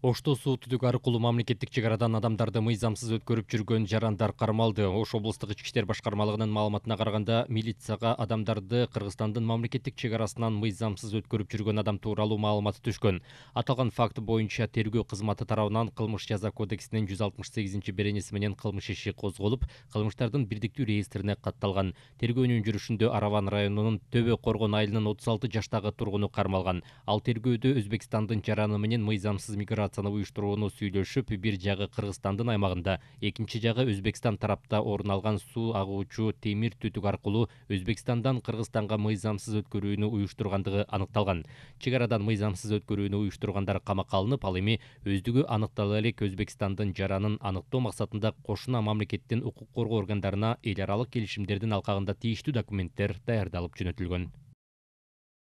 Ошто суу түтүк аркылуу мамлекеттик чек арадан адамдарды мыйзамсыз өткөрүп жүргөн жарандар кармалды. Ош облустук ички иштер башкармалыгынын маалыматына караганда, милицияга адамдарды Кыргызстандын мамлекеттик чек арасынан мыйзамсыз өткөрүп жүргөн адам тууралуу маалымат түшкөн. Аталган факт боюнча тергөө кызматы тарабынан кылмыш жаза кодексинин 168 беренеси менен кылмыш иши козголуп, кылмыштардын бирдиктүү реестрине катталган. Тергөөнүн жүрүшүндө Араван районунун Төбө Коргон айылынын 36 жаштагы тургуну кармалган. Ал тергөөдө Өзбекстандын жараны менен мыйзамсыз миграция операцияны уюштурууну сүйлөшүп бир жагы кыргызстандын аймагында экинчи жагы өзбекстан тарапта орун алган суу агуучу темир түтүк аркылуу өзбекстандан кыргызстанга мыйзамсыз өткөрүүнү уюштургандыгы аныкталган чек арадан мыйзамсыз өткөрүүнү уюштургандар камакка алынып ал эми өздүгү аныктала элек өзбекстандын жаранын аныктоо максатында кошуна мамлекеттин укук коргоо органдарына эл аралык келишимдердин алкагында тийиштүү документтер даярдалып жөнөтүлгөн